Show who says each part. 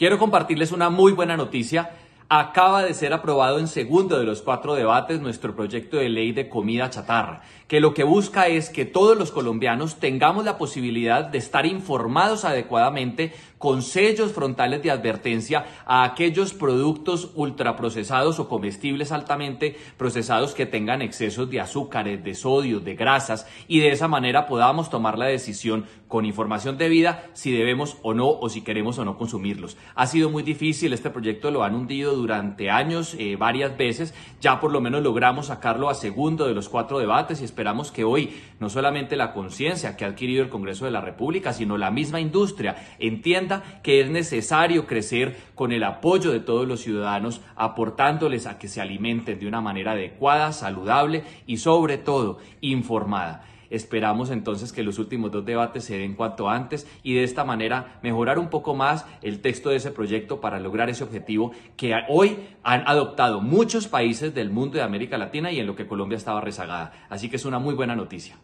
Speaker 1: Quiero compartirles una muy buena noticia acaba de ser aprobado en segundo de los cuatro debates nuestro proyecto de ley de comida chatarra, que lo que busca es que todos los colombianos tengamos la posibilidad de estar informados adecuadamente con sellos frontales de advertencia a aquellos productos ultraprocesados o comestibles altamente procesados que tengan excesos de azúcares, de sodio, de grasas y de esa manera podamos tomar la decisión con información debida si debemos o no o si queremos o no consumirlos. Ha sido muy difícil, este proyecto lo han hundido durante años eh, varias veces. Ya por lo menos logramos sacarlo a segundo de los cuatro debates y esperamos que hoy no solamente la conciencia que ha adquirido el Congreso de la República, sino la misma industria entienda que es necesario crecer con el apoyo de todos los ciudadanos, aportándoles a que se alimenten de una manera adecuada, saludable y sobre todo informada. Esperamos entonces que los últimos dos debates se den cuanto antes y de esta manera mejorar un poco más el texto de ese proyecto para lograr ese objetivo que hoy han adoptado muchos países del mundo de América Latina y en lo que Colombia estaba rezagada. Así que es una muy buena noticia.